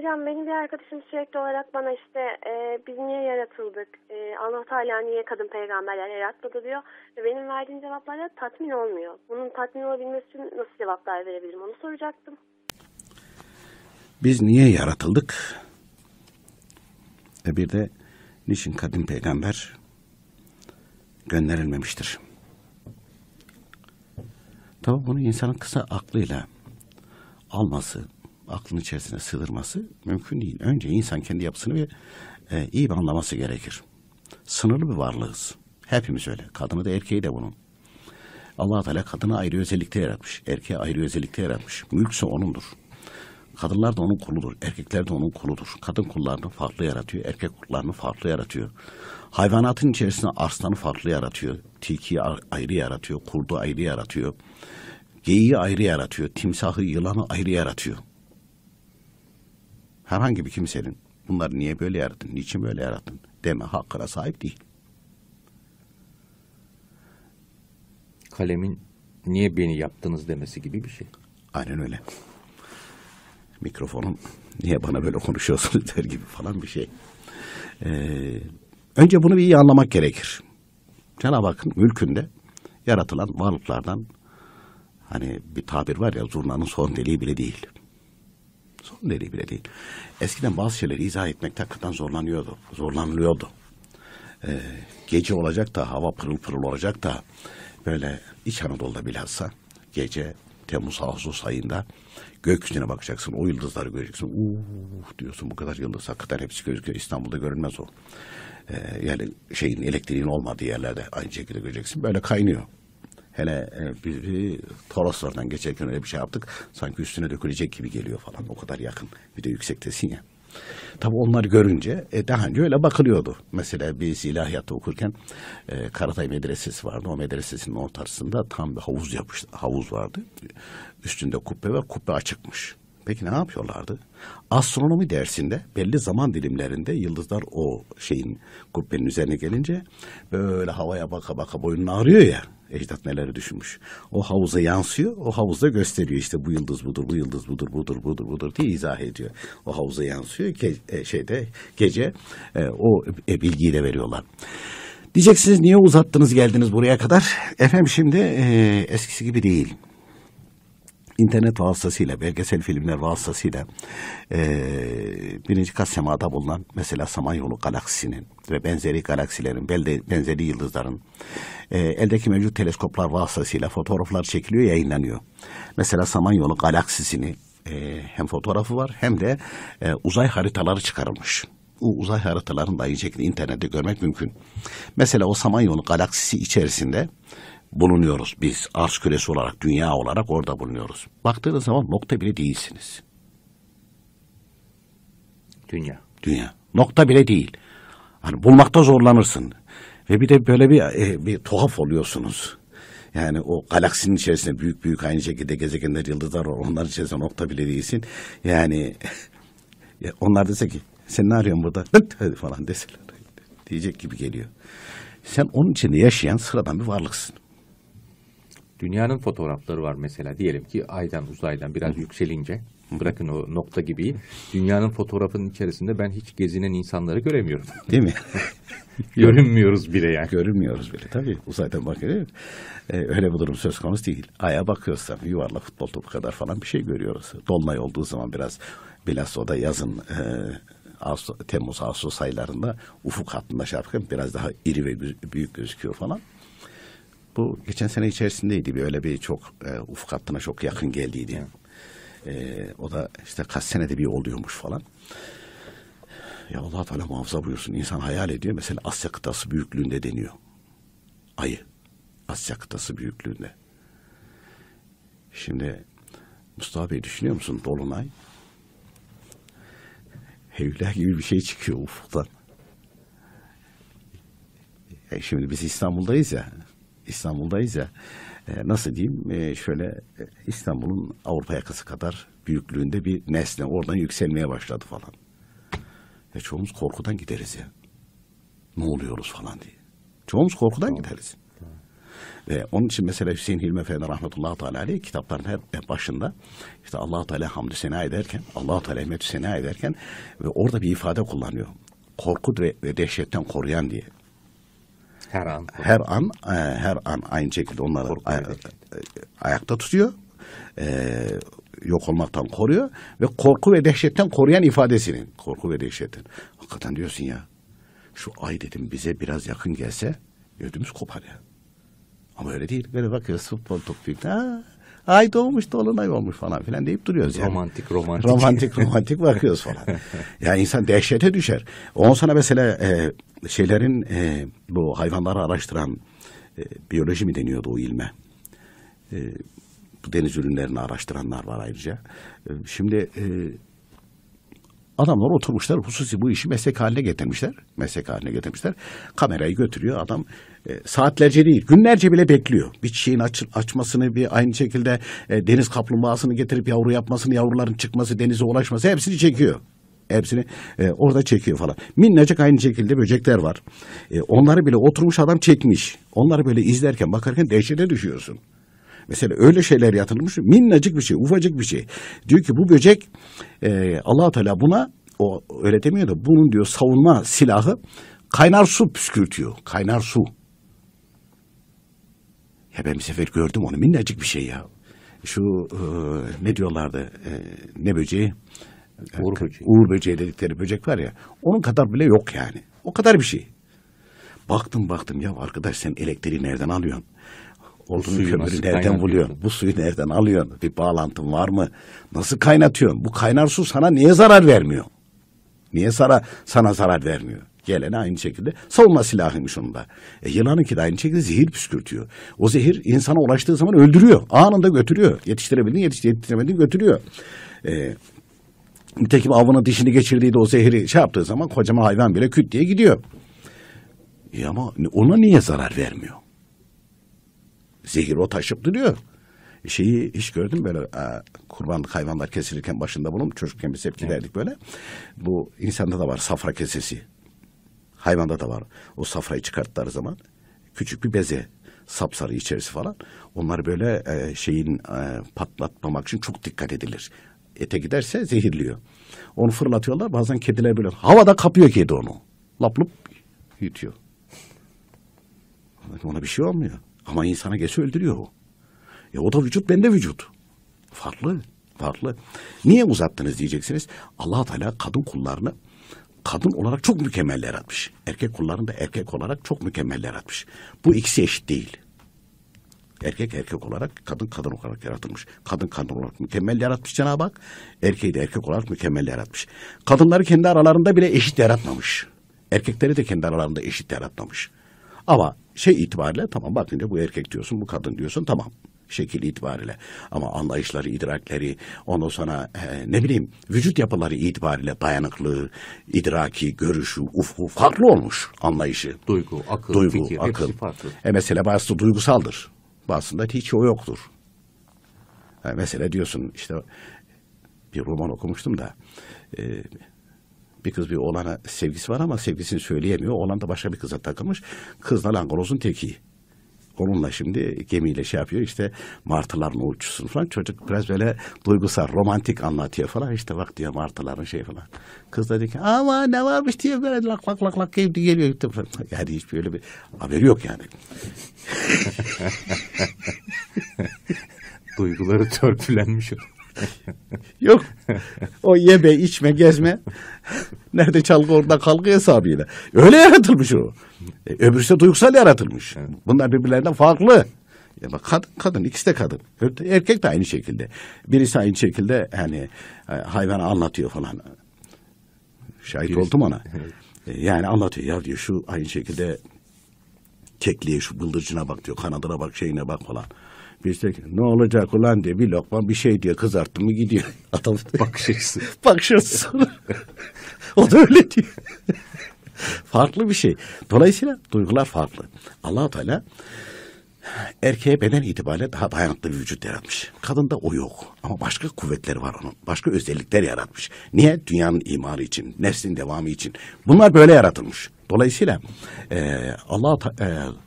Hocam benim bir arkadaşım sürekli olarak bana işte e, biz niye yaratıldık, e, Allah Teala niye kadın peygamberler yaratmadı diyor. Ve benim verdiğim cevaplara tatmin olmuyor. Bunun tatmin olabilmesi için nasıl cevaplar verebilirim onu soracaktım. Biz niye yaratıldık? Ve bir de niçin kadın peygamber gönderilmemiştir? Tabi bunu insanın kısa aklıyla alması aklının içerisine sığdırması mümkün değil. Önce insan kendi yapısını bir, e, iyi bir anlaması gerekir. Sınırlı bir varlığız. Hepimiz öyle. Kadını da erkeği de bunun. allah Teala kadına ayrı özellikte yaratmış. Erkeğe ayrı özellikte yaratmış. Mülkse onundur. Kadınlar da onun kuludur. Erkekler de onun kuludur. Kadın kullarını farklı yaratıyor. Erkek kullarını farklı yaratıyor. Hayvanatın içerisinde arslanı farklı yaratıyor. Tilkiyi ayrı yaratıyor. Kurdu ayrı yaratıyor. Geyiği ayrı yaratıyor. Timsahı, yılanı ayrı yaratıyor herhangi bir kimsenin bunları niye böyle yarattın, niçin böyle yarattın deme hakkına sahip değil. Kalemin niye beni yaptınız demesi gibi bir şey. Aynen öyle. Mikrofonum niye bana böyle konuşuyorsunuz der gibi falan bir şey. Ee, önce bunu bir iyi anlamak gerekir. Cenab-ı Hakk'ın mülkünde yaratılan varlıklardan hani bir tabir var ya zurnanın son deliği bile değil. Sorun değil bile değil. Eskiden bazı şeyleri izah etmekte hakikaten zorlanıyordu. Zorlanılıyordu. Ee, gece olacak da hava pırıl pırıl olacak da böyle İç Anadolu'da bilhassa gece Temmuz Ağustos ayında gökyüzüne bakacaksın. O yıldızları göreceksin. Uuu diyorsun bu kadar yıldız hakikaten hepsi gözüküyor. İstanbul'da görünmez o. Ee, yani şeyin elektriğin olmadığı yerlerde aynı şekilde göreceksin. Böyle kaynıyor. Hele e, biri Toroslardan geçerken öyle bir şey yaptık. Sanki üstüne dökülecek gibi geliyor falan. O kadar yakın. Bir de yüksektesin ya. Tabi onları görünce e, daha önce öyle bakılıyordu. Mesela biz ilahiyatta okurken e, Karatay Medresesi vardı. O medresesinin ortasında tam bir havuz yapış, havuz vardı. Üstünde kubbe ve kubbe açıkmış. Peki ne yapıyorlardı? Astronomi dersinde belli zaman dilimlerinde yıldızlar o şeyin kubbenin üzerine gelince böyle havaya baka baka boynunu ağrıyor ya. Ecdat neleri düşünmüş. O havuza yansıyor, o havuzda gösteriyor işte bu yıldız budur, bu yıldız budur, budur, budur, budur diye izah ediyor. O havuza yansıyor ki e, şeyde gece e, o e, bilgiyi de veriyorlar. Diyeceksiniz niye uzattınız geldiniz buraya kadar? Efendim şimdi e, eskisi gibi değil internet vasıtasıyla, belgesel filmler vasıtasıyla e, birinci kat semada bulunan mesela Samanyolu galaksisinin ve benzeri galaksilerin, belde, benzeri yıldızların e, eldeki mevcut teleskoplar vasıtasıyla fotoğraflar çekiliyor, yayınlanıyor. Mesela Samanyolu galaksisini e, hem fotoğrafı var hem de e, uzay haritaları çıkarılmış o uzay haritalarını da aynı şekilde internette görmek mümkün. Mesela o Samanyolu galaksisi içerisinde bulunuyoruz biz. Arz küresi olarak, dünya olarak orada bulunuyoruz. Baktığınız zaman nokta bile değilsiniz. Dünya. Dünya. Nokta bile değil. Hani bulmakta zorlanırsın. Ve bir de böyle bir, e, bir tuhaf oluyorsunuz. Yani o galaksinin içerisinde büyük büyük aynı şekilde gezegenler, yıldızlar var. Onların içerisinde nokta bile değilsin. Yani e, onlar dese ki sen ne arıyorsun burada Dıt! falan deseler diyecek gibi geliyor. Sen onun içinde yaşayan sıradan bir varlıksın. Dünyanın fotoğrafları var mesela diyelim ki aydan uzaydan biraz yükselince bırakın o nokta gibi dünyanın fotoğrafının içerisinde ben hiç gezinen insanları göremiyorum. Değil mi? Görünmüyoruz bile yani. Görünmüyoruz bile tabii. Uzaydan bakıyoruz. Ee, öyle bir durum söz konusu değil. Aya bakıyoruz yuvarlak futbol topu kadar falan bir şey görüyoruz. Dolunay olduğu zaman biraz bilhassa o da yazın e, Ağustos, Temmuz Ağustos aylarında ufuk hattında şarkı şey biraz daha iri ve büyük gözüküyor falan bu geçen sene içerisindeydi. Bir öyle bir çok e, ufuk hattına çok yakın geldiydi. E, o da işte kaç senede bir oluyormuş falan. Ya Allah Teala muhafaza buyursun. İnsan hayal ediyor. Mesela Asya kıtası büyüklüğünde deniyor. Ayı. Asya kıtası büyüklüğünde. Şimdi Mustafa Bey düşünüyor musun Dolunay? Heyüller gibi bir şey çıkıyor ufuktan. E şimdi biz İstanbul'dayız ya. İstanbul'dayız ya e, nasıl diyeyim e, şöyle e, İstanbul'un Avrupa yakası kadar büyüklüğünde bir nesne oradan yükselmeye başladı falan. Ya e, çoğumuz korkudan gideriz ya. Ne oluyoruz falan diye. Çoğumuz korkudan tamam. gideriz. Ve onun için mesela Hüseyin Hilmi Efendi rahmetullahi teala aleyh kitapların her başında işte Allah Teala hamdü sena ederken, Allah Teala himmetü sena ederken ve orada bir ifade kullanıyor. Korku ve dehşetten koruyan diye. Her an. Her an, e, her an aynı şekilde onları e, ay, e, ayakta tutuyor. E, yok olmaktan koruyor ve korku ve dehşetten koruyan ifadesini korku ve dehşetten. Hakikaten diyorsun ya şu ay dedim bize biraz yakın gelse ödümüz kopar ya. Ama öyle değil. Böyle bakıyoruz futbol toplayıp Ay doğmuş dolunay olmuş falan filan deyip duruyoruz yani. Romantik romantik. Romantik romantik bakıyoruz falan. yani insan dehşete düşer. Ondan sana mesela e, şeylerin e, bu hayvanları araştıran e, biyoloji mi deniyordu o ilme? E, bu deniz ürünlerini araştıranlar var ayrıca. E, şimdi e, Adamlar oturmuşlar hususi bu işi meslek haline getirmişler. Meslek haline getirmişler. Kamerayı götürüyor adam e, saatlerce değil günlerce bile bekliyor. Bir çiçeğin aç, açmasını bir aynı şekilde e, deniz kaplumbağasını getirip yavru yapmasını yavruların çıkması denize ulaşması hepsini çekiyor. Hepsini e, orada çekiyor falan. Minnacık aynı şekilde böcekler var. E, onları bile oturmuş adam çekmiş. Onları böyle izlerken bakarken dehşete düşüyorsun. Mesela öyle şeyler yatırılmış minnacık bir şey, ufacık bir şey. Diyor ki bu böcek e, allah Teala buna o öyle demiyor da bunun diyor savunma silahı kaynar su püskürtüyor. Kaynar su. Ya ben bir sefer gördüm onu minnacık bir şey ya. Şu e, ne diyorlardı e, ne böceği? Uğur böceği. Uğur böceği dedikleri böcek var ya. Onun kadar bile yok yani. O kadar bir şey. Baktım baktım ya arkadaş sen elektriği nereden alıyorsun? Bu suyu kömürü nereden buluyorsun? Bu suyu nereden alıyorsun? Bir bağlantın var mı? Nasıl kaynatıyorsun? Bu kaynar su sana niye zarar vermiyor? Niye sana, sana zarar vermiyor? Gelene aynı şekilde savunma silahıymış onda. E, yılanınki de aynı şekilde zehir püskürtüyor. O zehir insana ulaştığı zaman öldürüyor. Anında götürüyor. Yetiştirebildiğin yetiştiremediğin götürüyor. E, nitekim avının dişini geçirdiği de o zehri şey yaptığı zaman kocaman hayvan bile küt diye gidiyor. E ama ona niye zarar vermiyor? Zehir o taşıp duruyor. Şeyi hiç gördüm böyle a, e, kurbanlık hayvanlar kesilirken başında bulun. Çocukken biz hep giderdik böyle. Bu insanda da var safra kesesi. Hayvanda da var. O safrayı çıkarttıkları zaman küçük bir beze sapsarı içerisi falan. Onlar böyle e, şeyin e, patlatmamak için çok dikkat edilir. Ete giderse zehirliyor. Onu fırlatıyorlar. Bazen kediler böyle havada kapıyor kedi onu. Laplıp yutuyor. Ona bir şey olmuyor. Ama insana geçse öldürüyor o. E o da vücut, ben de vücut. Farklı, farklı. Niye uzattınız diyeceksiniz. allah Teala kadın kullarını kadın olarak çok mükemmel yaratmış. Erkek kullarını da erkek olarak çok mükemmel yaratmış. Bu ikisi eşit değil. Erkek erkek olarak, kadın kadın olarak yaratılmış. Kadın kadın olarak mükemmel yaratmış Cenab-ı Hak. Erkeği de erkek olarak mükemmel yaratmış. Kadınları kendi aralarında bile eşit yaratmamış. Erkekleri de kendi aralarında eşit yaratmamış. Ama şey itibariyle tamam bakınca bu erkek diyorsun bu kadın diyorsun tamam şekil itibariyle ama anlayışları, idrakleri, onu sana e, ne bileyim vücut yapıları itibariyle dayanıklığı, idraki, görüşü, ufku farklı olmuş anlayışı. Duygu, akıl, Duygu, fikir akıl. hepsi farklı. E mesela bazısı duygusaldır. Bazısında hiç o yoktur. E mesela diyorsun işte bir roman okumuştum da e, bir kız bir oğlana sevgisi var ama sevgisini söyleyemiyor. Oğlan da başka bir kıza takılmış. kızla da langolozun teki. Onunla şimdi gemiyle şey yapıyor işte martılar mı uçsun falan. Çocuk biraz böyle duygusal, romantik anlatıyor falan. İşte bak diyor martıların şey falan. Kız da diyor ki ama ne varmış diye böyle lak lak lak lak geliyor. Gitti falan. Yani hiç böyle bir haberi yok yani. Duyguları törpülenmiş olur. Yok. O yeme, içme, gezme. Nerede çalgı orada kalgı hesabıyla. Öyle yaratılmış o. E, öbürsü duygusal yaratılmış. Bunlar birbirlerinden farklı. Ya bak kadın kadın ikisi de kadın. Erkek de aynı şekilde. Birisi aynı şekilde hani e, hayvana anlatıyor falan. Şahit Birisi. oldum ona. E, yani anlatıyor ya diyor şu aynı şekilde kekliğe şu bıldırcına bak diyor kanadına bak şeyine bak falan. Biz de ne olacak ulan diye bir lokma bir şey diyor kızarttı mı gidiyor. Adam bakış açısı. bakış açısı. o da öyle diyor. farklı bir şey. Dolayısıyla duygular farklı. allah Teala erkeğe beden itibariyle daha dayanıklı bir vücut yaratmış. Kadında o yok. Ama başka kuvvetleri var onun. Başka özellikler yaratmış. Niye? Dünyanın imarı için, neslin devamı için. Bunlar böyle yaratılmış. Dolayısıyla e, Allah e,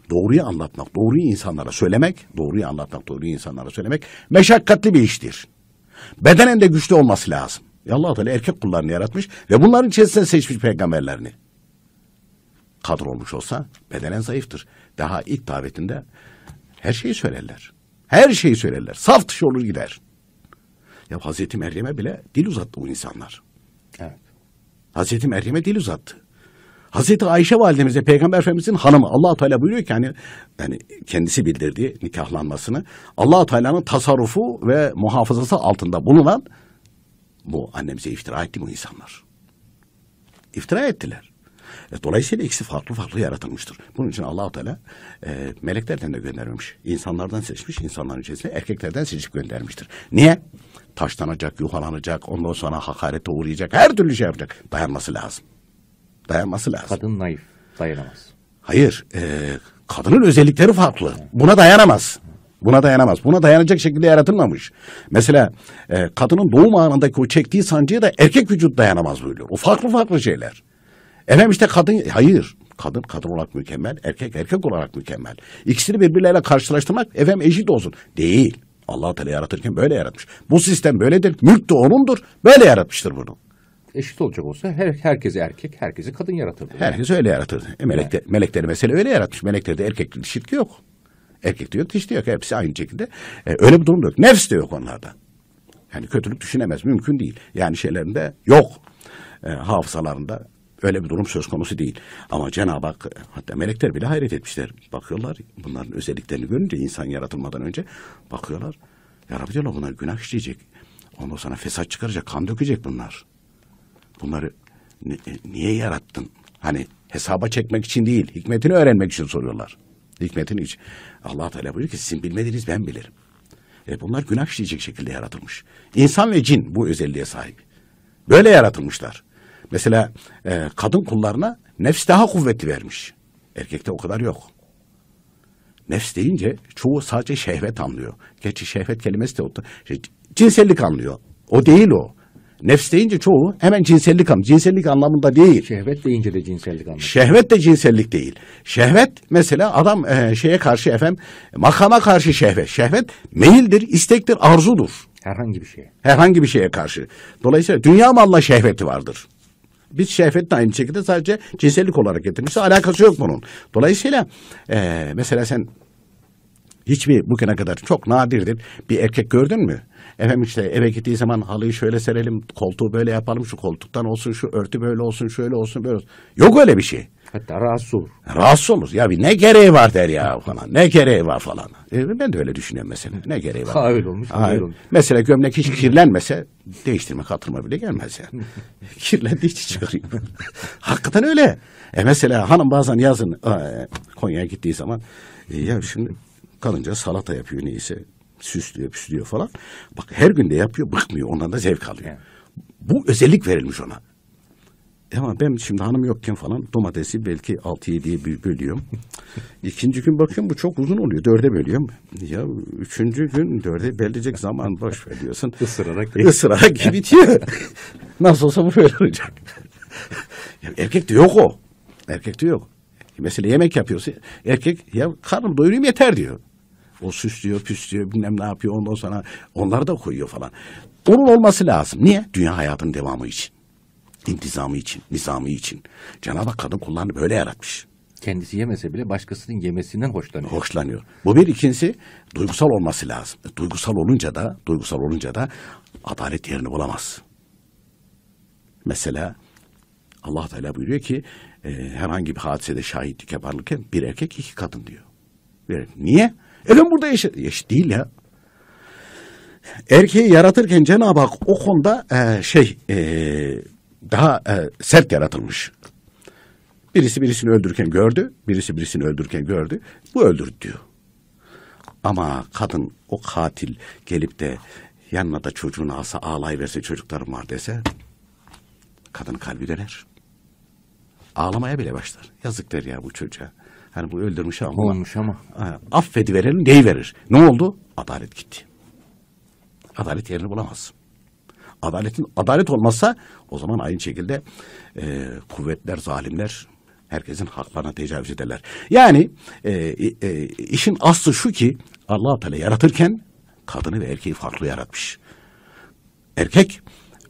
doğruyu anlatmak, doğruyu insanlara söylemek, doğruyu anlatmak, doğruyu insanlara söylemek meşakkatli bir iştir. Bedenen de güçlü olması lazım. E allah Teala erkek kullarını yaratmış ve bunların içerisinde seçmiş peygamberlerini. Kadro olmuş olsa bedenen zayıftır. Daha ilk davetinde her şeyi söylerler. Her şeyi söylerler. Saf dışı olur gider. Ya Hazreti Meryem'e bile dil uzattı bu insanlar. Evet. Hazreti Meryem'e dil uzattı. Hazreti Ayşe validemize Peygamber Efendimizin hanımı Allah Teala buyuruyor ki hani yani kendisi bildirdiği nikahlanmasını Allah Teala'nın tasarrufu ve muhafazası altında bulunan bu annemize iftira etti bu insanlar. İftira ettiler. E, dolayısıyla ikisi farklı farklı yaratılmıştır. Bunun için Allahu Teala e, meleklerden de göndermiş, İnsanlardan seçmiş, insanların içerisinde erkeklerden seçip göndermiştir. Niye? Taşlanacak, yuhalanacak, ondan sonra hakarete uğrayacak, her türlü şey yapacak. Dayanması lazım. Dayanması lazım. Kadın naif dayanamaz. Hayır. E, kadının özellikleri farklı. Buna dayanamaz. Buna dayanamaz. Buna dayanacak şekilde yaratılmamış. Mesela e, kadının doğum anındaki o çektiği sancıya da erkek vücut dayanamaz buyuruyor. O farklı farklı şeyler. Efendim işte kadın, e, hayır kadın kadın olarak mükemmel, erkek erkek olarak mükemmel. İkisini birbirleriyle karşılaştırmak efendim eşit olsun. Değil. allah Teala yaratırken böyle yaratmış. Bu sistem böyledir. Mülk de onundur. Böyle yaratmıştır bunu eşit olacak olsa her, herkesi erkek, herkesi kadın yaratırdı. Herkes öyle yaratırdı. Melekler melekte, yani. Melekleri mesela öyle yaratmış. Meleklerde erkek dişitki yok. Erkek diyor, diş yok. Hepsi aynı şekilde. E, öyle bir durum yok. Nefs de yok onlarda. Yani kötülük düşünemez. Mümkün değil. Yani şeylerinde yok. E, hafızalarında öyle bir durum söz konusu değil. Ama Cenab-ı Hak hatta melekler bile hayret etmişler. Bakıyorlar bunların özelliklerini görünce insan yaratılmadan önce bakıyorlar. Ya Rabbi diyorlar bunlar günah işleyecek. Ondan sonra fesat çıkaracak, kan dökecek bunlar. Bunları niye yarattın? Hani hesaba çekmek için değil, hikmetini öğrenmek için soruyorlar. Hikmetini için. Allah Teala buyuruyor ki sizin bilmediğiniz ben bilirim. E bunlar günah işleyecek şekilde yaratılmış. İnsan ve cin bu özelliğe sahip. Böyle yaratılmışlar. Mesela e, kadın kullarına nefs daha kuvvetli vermiş. Erkekte o kadar yok. Nefs deyince çoğu sadece şehvet anlıyor. Gerçi şehvet kelimesi de oldu. Şey, cinsellik anlıyor. O değil o. Nefs deyince çoğu hemen cinsellik anlamı. Cinsellik anlamında değil. Şehvet deyince de cinsellik anlamı. Şehvet de cinsellik değil. Şehvet mesela adam e, şeye karşı efem makama karşı şehvet. Şehvet meyildir, istektir, arzudur. Herhangi bir şeye. Herhangi bir şeye karşı. Dolayısıyla dünya malına şehveti vardır. Biz şehvetle aynı şekilde sadece cinsellik olarak getirmişiz. Alakası yok bunun. Dolayısıyla e, mesela sen Hiçbir bugüne kadar çok nadirdir. Bir erkek gördün mü? Efendim işte eve gittiği zaman halıyı şöyle serelim, koltuğu böyle yapalım, şu koltuktan olsun, şu örtü böyle olsun, şöyle olsun, böyle olsun. Yok öyle bir şey. Hatta rahatsız olur. Rahatsız olur. Ya bir ne gereği var der ya falan. Ne gereği var falan. E, ben de öyle düşünüyorum mesela. Ne gereği var? Ha öyle olmuş. Ha, öyle olmuş. Mesela gömlek hiç kirlenmese değiştirme katırma bile gelmez ya. Kirlendiği hiç çıkarayım. Hakikaten öyle. E mesela hanım bazen yazın e, Konya'ya gittiği zaman e, ya şimdi Kalınca salata yapıyor neyse. Süslüyor püslüyor falan. Bak her gün de yapıyor bıkmıyor ondan da zevk alıyor. Evet. Bu özellik verilmiş ona. E ama ben şimdi hanım yokken falan domatesi belki altı 7ye bölüyorum. İkinci gün bakıyorum bu çok uzun oluyor. Dörde bölüyorum. Ya üçüncü gün dörde bölecek zaman boş ver diyorsun. Isırarak değil. Isırarak gibi bitiyor. Nasıl olsa bu böyle olacak. erkek de yok o. Erkek de yok. Mesela yemek yapıyorsa erkek ya karnım doyurayım yeter diyor. O süslüyor, püslüyor, bilmem ne yapıyor. Ondan sonra onları da koyuyor falan. Onun olması lazım. Niye? Dünya hayatın devamı için. İntizamı için, nizamı için. Cenab-ı Hak kadın kullarını böyle yaratmış. Kendisi yemese bile başkasının yemesinden hoşlanıyor. Hoşlanıyor. Bu bir ikincisi duygusal olması lazım. E, duygusal olunca da, duygusal olunca da adalet yerini bulamaz. Mesela Allah Teala buyuruyor ki e, herhangi bir hadisede şahitlik yaparken bir erkek iki kadın diyor. Niye? E ben burada eşit, eşit değil ya. Erkeği yaratırken Cenab-ı Hak o konuda e, şey e, daha e, sert yaratılmış. Birisi birisini öldürürken gördü, birisi birisini öldürürken gördü. Bu öldürdü diyor. Ama kadın o katil gelip de yanına da çocuğunu alsa ağlayıverse çocuklarım var dese kadın kalbi döner. Ağlamaya bile başlar. Yazık der ya bu çocuğa. Hani bu öldürmüş ama. Olmuş ama. Affediverelim neyi verir? Ne oldu? Adalet gitti. Adalet yerini bulamaz. Adaletin adalet olmazsa o zaman aynı şekilde e, kuvvetler, zalimler herkesin haklarına tecavüz ederler. Yani e, e, e işin aslı şu ki Allah Teala yaratırken kadını ve erkeği farklı yaratmış. Erkek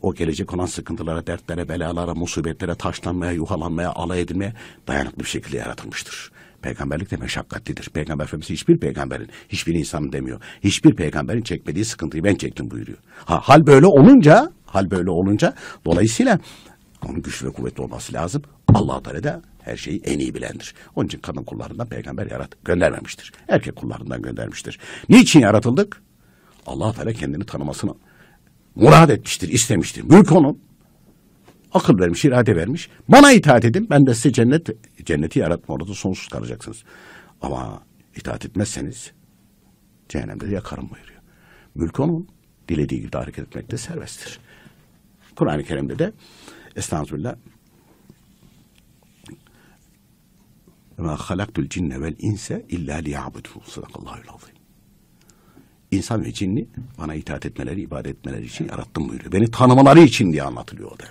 o gelecek olan sıkıntılara, dertlere, belalara, musibetlere, taşlanmaya, yuhalanmaya, alay edilmeye dayanıklı bir şekilde yaratılmıştır. Peygamberlik de meşakkatlidir. Peygamber Efendimiz hiçbir peygamberin, hiçbir insan demiyor. Hiçbir peygamberin çekmediği sıkıntıyı ben çektim buyuruyor. Ha, hal böyle olunca, hal böyle olunca dolayısıyla onun güç ve kuvvetli olması lazım. Allah Teala da her şeyi en iyi bilendir. Onun için kadın kullarından peygamber yarat göndermemiştir. Erkek kullarından göndermiştir. Niçin yaratıldık? Allah Teala kendini tanımasını murad etmiştir, istemiştir. Mülk onun akıl vermiş, irade vermiş. Bana itaat edin, ben de size cennet, cenneti yaratma orada sonsuz kalacaksınız. Ama itaat etmezseniz cehennemde de yakarım buyuruyor. Mülk onun, dilediği gibi hareket etmekte serbesttir. Kur'an-ı Kerim'de de Estağfirullah ve halaktul cinne vel inse illa liya'budun. Sadakallahul azim. İnsan ve cinni bana itaat etmeleri, ibadet etmeleri için yarattım buyuruyor. Beni tanımaları için diye anlatılıyor o da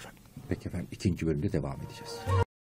Peki efendim ikinci bölümde devam edeceğiz.